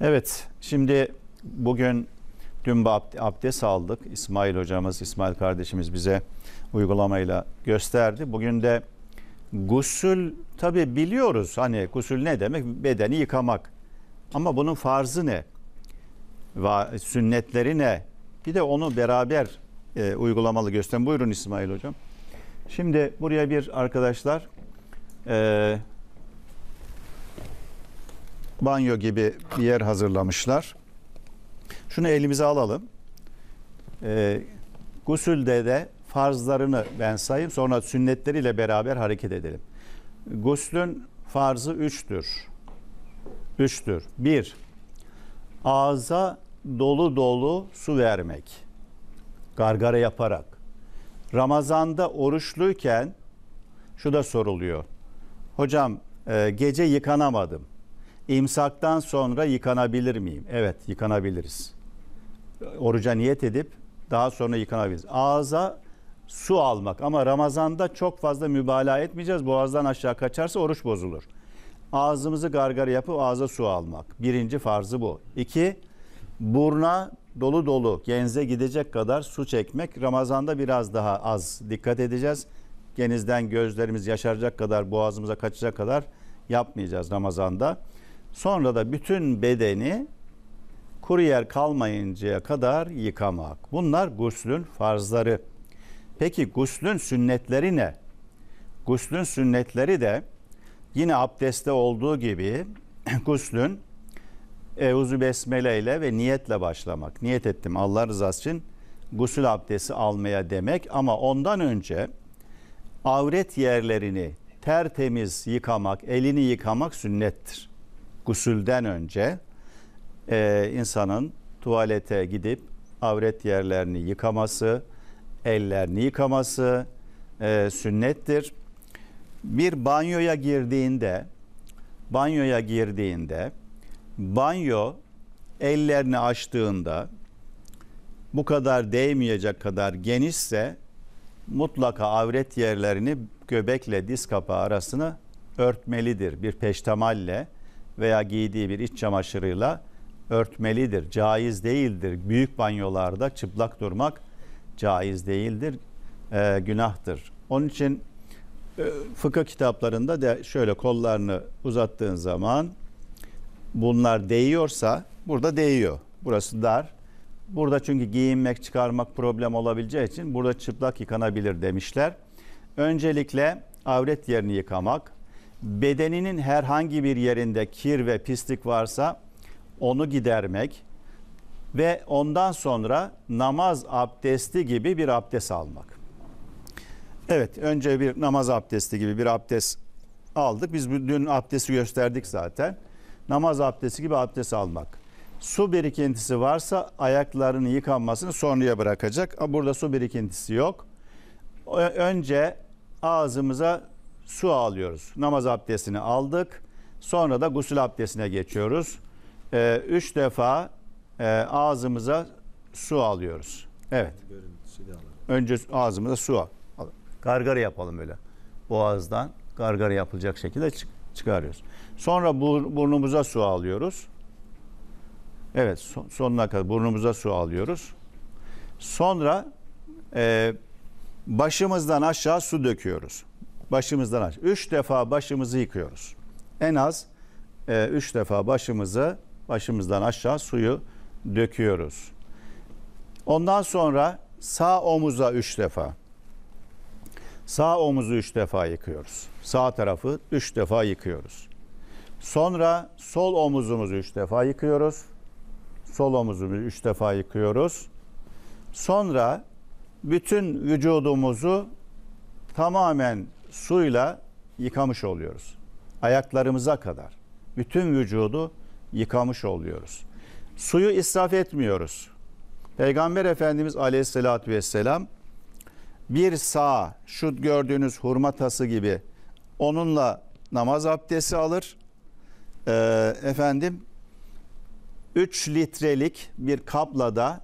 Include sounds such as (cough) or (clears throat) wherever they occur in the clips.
Evet, şimdi bugün dün abdest aldık. İsmail hocamız, İsmail kardeşimiz bize uygulamayla gösterdi. Bugün de gusül tabi biliyoruz hani gusül ne demek? Bedeni yıkamak. Ama bunun farzı ne? Va sünnetleri ne? Bir de onu beraber e, uygulamalı gösterin. Buyurun İsmail hocam. Şimdi buraya bir arkadaşlar e, banyo gibi bir yer hazırlamışlar. Şunu elimize alalım. E, gusülde de farzlarını ben sayayım sonra sünnetleriyle beraber hareket edelim. Guslün farzı üçtür. Üçtür. Bir, ağza dolu dolu su vermek. Gargara yaparak. Ramazanda oruçluyken şu da soruluyor. Hocam e, gece yıkanamadım. İmsaktan sonra yıkanabilir miyim? Evet yıkanabiliriz. Oruca niyet edip daha sonra yıkanabiliriz. Ağza su almak ama Ramazan'da çok fazla mübalağa etmeyeceğiz. Boğazdan aşağı kaçarsa oruç bozulur. Ağzımızı gargara yapıp ağza su almak. Birinci farzı bu. İki, burna dolu dolu genize gidecek kadar su çekmek. Ramazan'da biraz daha az dikkat edeceğiz. Genizden gözlerimiz yaşaracak kadar, boğazımıza kaçacak kadar yapmayacağız Ramazan'da. Sonra da bütün bedeni kuru yer kalmayıncaya kadar yıkamak. Bunlar guslün farzları. Peki guslün sünnetleri ne? Guslün sünnetleri de yine abdeste olduğu gibi (clears throat) guslün Euzu Besmele ile ve niyetle başlamak. Niyet ettim Allah rızası için gusül abdesti almaya demek ama ondan önce avret yerlerini tertemiz yıkamak, elini yıkamak sünnettir gusülden önce e, insanın tuvalete gidip avret yerlerini yıkaması, ellerini yıkaması e, sünnettir. Bir banyoya girdiğinde, banyoya girdiğinde, banyo ellerini açtığında bu kadar değmeyecek kadar genişse mutlaka avret yerlerini göbekle diz kapağı arasını örtmelidir. Bir peştemalle veya giydiği bir iç çamaşırıyla örtmelidir. Caiz değildir. Büyük banyolarda çıplak durmak caiz değildir. E, günahtır. Onun için e, fıkıh kitaplarında de şöyle kollarını uzattığın zaman bunlar değiyorsa burada değiyor. Burası dar. Burada çünkü giyinmek, çıkarmak problem olabileceği için burada çıplak yıkanabilir demişler. Öncelikle avret yerini yıkamak, bedeninin herhangi bir yerinde kir ve pislik varsa onu gidermek ve ondan sonra namaz abdesti gibi bir abdest almak. Evet, önce bir namaz abdesti gibi bir abdest aldık. Biz dün abdesti gösterdik zaten. Namaz abdesti gibi abdest almak. Su birikintisi varsa ayaklarını yıkanmasını sonraya bırakacak. Burada su birikintisi yok. Önce ağzımıza su alıyoruz. Namaz abdestini aldık. Sonra da gusül abdestine geçiyoruz. Ee, üç defa e, ağzımıza su alıyoruz. Evet. Önce ağzımıza su al. Gargara yapalım böyle. Boğazdan gargara yapılacak şekilde çık çıkarıyoruz. Sonra burnumuza su alıyoruz. Evet sonuna kadar burnumuza su alıyoruz. Sonra e, başımızdan aşağı su döküyoruz başımızdan aç. Üç defa başımızı yıkıyoruz. En az e, üç defa başımızı başımızdan aşağı suyu döküyoruz. Ondan sonra sağ omuza üç defa. Sağ omuzu üç defa yıkıyoruz. Sağ tarafı üç defa yıkıyoruz. Sonra sol omuzumuzu üç defa yıkıyoruz. Sol omuzumuzu üç defa yıkıyoruz. Sonra bütün vücudumuzu tamamen suyla yıkamış oluyoruz. Ayaklarımıza kadar bütün vücudu yıkamış oluyoruz. Suyu israf etmiyoruz. Peygamber Efendimiz Aleyhisselatü Vesselam bir sağ şu gördüğünüz hurma tası gibi onunla namaz abdesti alır. Ee, efendim 3 litrelik bir kapla da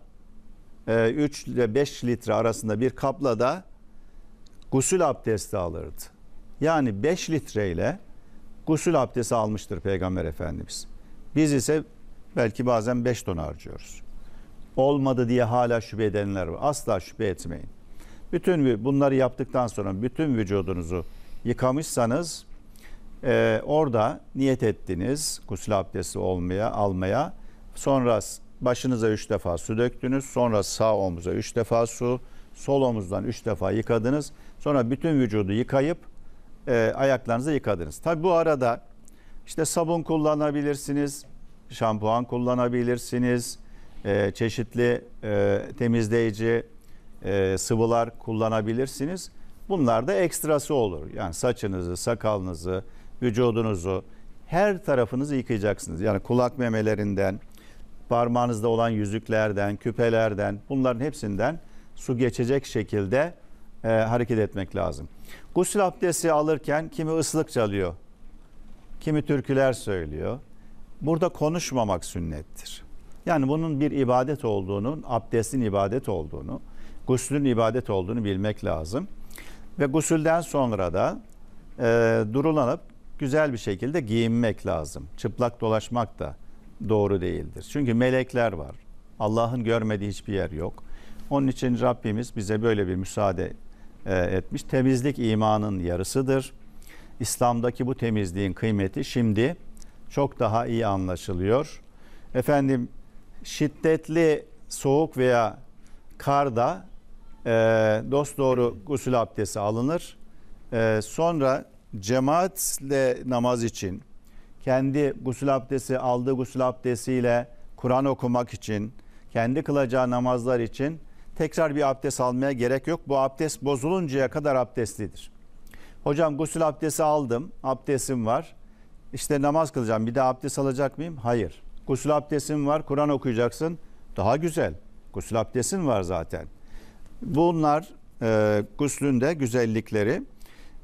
3 e, ile 5 litre arasında bir kapla da gusül abdesti alırdı. Yani 5 litreyle gusül abdesti almıştır Peygamber Efendimiz. Biz ise belki bazen 5 ton harcıyoruz. Olmadı diye hala şüphe edenler var. Asla şüphe etmeyin. Bütün bunları yaptıktan sonra bütün vücudunuzu yıkamışsanız e, orada niyet ettiniz gusül abdesti olmaya almaya. Sonra başınıza üç defa su döktünüz. Sonra sağ omuza üç defa su, sol omuzdan üç defa yıkadınız. Sonra bütün vücudu yıkayıp e, ayaklarınızı yıkadınız. Tabi bu arada işte sabun kullanabilirsiniz, şampuan kullanabilirsiniz, e, çeşitli e, temizleyici e, sıvılar kullanabilirsiniz. Bunlar da ekstrası olur. Yani saçınızı, sakalınızı, vücudunuzu her tarafınızı yıkayacaksınız. Yani kulak memelerinden, parmağınızda olan yüzüklerden, küpelerden bunların hepsinden su geçecek şekilde e, hareket etmek lazım. Gusül abdesti alırken kimi ıslık çalıyor, kimi türküler söylüyor. Burada konuşmamak sünnettir. Yani bunun bir ibadet olduğunu, abdestin ibadet olduğunu, guslün ibadet olduğunu bilmek lazım. Ve gusülden sonra da e, durulanıp güzel bir şekilde giyinmek lazım. Çıplak dolaşmak da doğru değildir. Çünkü melekler var. Allah'ın görmediği hiçbir yer yok. Onun için Rabbimiz bize böyle bir müsaade e, etmiş. Temizlik imanın yarısıdır. İslam'daki bu temizliğin kıymeti şimdi çok daha iyi anlaşılıyor. Efendim şiddetli soğuk veya karda e, dost doğru gusül abdesti alınır. E, sonra cemaatle namaz için kendi gusül abdesti aldığı gusül abdestiyle Kur'an okumak için kendi kılacağı namazlar için tekrar bir abdest almaya gerek yok. Bu abdest bozuluncaya kadar abdestlidir. Hocam gusül abdesti aldım, abdestim var. İşte namaz kılacağım, bir de abdest alacak mıyım? Hayır. Gusül abdestin var, Kur'an okuyacaksın. Daha güzel. Gusül abdestin var zaten. Bunlar e, guslün de güzellikleri.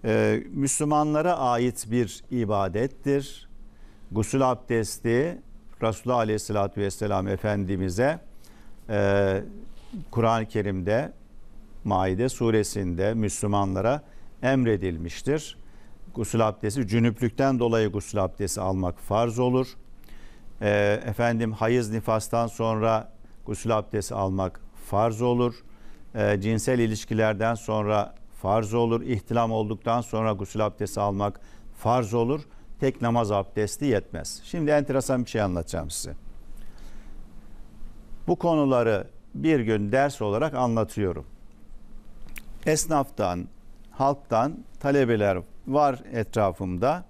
E, Müslümanlara ait bir ibadettir. Gusül abdesti Resulullah Aleyhisselatü Vesselam Efendimiz'e e, Kur'an-ı Kerim'de Maide suresinde Müslümanlara emredilmiştir. Gusül abdesti, cünüplükten dolayı gusül abdesti almak farz olur. E, efendim hayız nifastan sonra gusül abdesti almak farz olur. E, cinsel ilişkilerden sonra farz olur. İhtilam olduktan sonra gusül abdesti almak farz olur. Tek namaz abdesti yetmez. Şimdi enteresan bir şey anlatacağım size. Bu konuları bir gün ders olarak anlatıyorum. Esnaftan, halktan talebeler var etrafımda.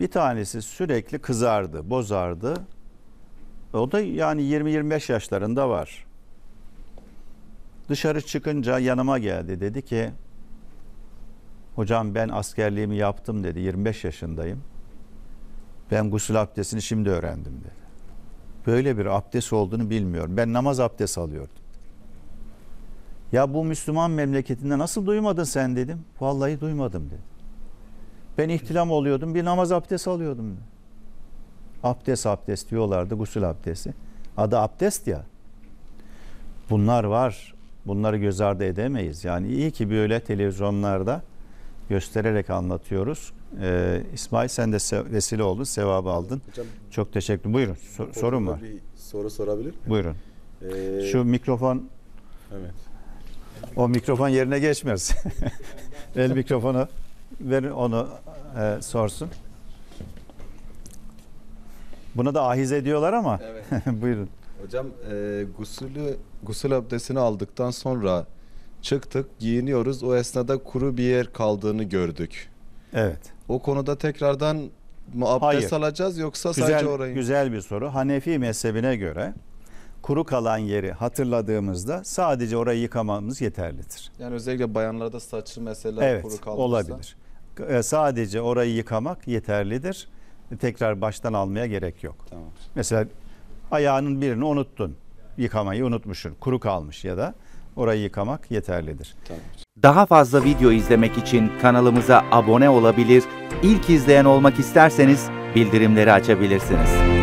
Bir tanesi sürekli kızardı, bozardı. O da yani 20-25 yaşlarında var. Dışarı çıkınca yanıma geldi. Dedi ki, hocam ben askerliğimi yaptım dedi. 25 yaşındayım. Ben gusül abdestini şimdi öğrendim dedi böyle bir abdest olduğunu bilmiyorum. Ben namaz abdest alıyordum. Ya bu Müslüman memleketinde nasıl duymadın sen dedim. Vallahi duymadım dedi. Ben ihtilam oluyordum bir namaz abdest alıyordum. Abdest abdest diyorlardı gusül abdesti. Adı abdest ya. Bunlar var. Bunları göz ardı edemeyiz. Yani iyi ki böyle televizyonlarda göstererek anlatıyoruz. Ee, İsmail sen de vesile oldun, sevabı aldın. Hocam, Çok teşekkür Buyurun, sor, sorun var. Bir soru sorabilir miyim? Buyurun. Ee, Şu mikrofon... Evet. O mikrofon yerine geçmez. (laughs) El mikrofonu verin onu e, sorsun. Buna da ahize diyorlar ama. Evet. (laughs) Buyurun. Hocam e, gusülü, gusül abdestini aldıktan sonra çıktık giyiniyoruz. O esnada kuru bir yer kaldığını gördük. Evet. O konuda tekrardan mı abdest Hayır. alacağız yoksa güzel, sadece orayı? Güzel bir soru. Hanefi mezhebine göre kuru kalan yeri hatırladığımızda sadece orayı yıkamamız yeterlidir. Yani özellikle bayanlarda saçı mesela evet, kuru kalmışsa. olabilir. E, sadece orayı yıkamak yeterlidir. Tekrar baştan almaya gerek yok. Tamam. Mesela ayağının birini unuttun. Yıkamayı unutmuşsun. Kuru kalmış ya da orayı yıkamak yeterlidir. Tabii. Daha fazla video izlemek için kanalımıza abone olabilir, ilk izleyen olmak isterseniz bildirimleri açabilirsiniz.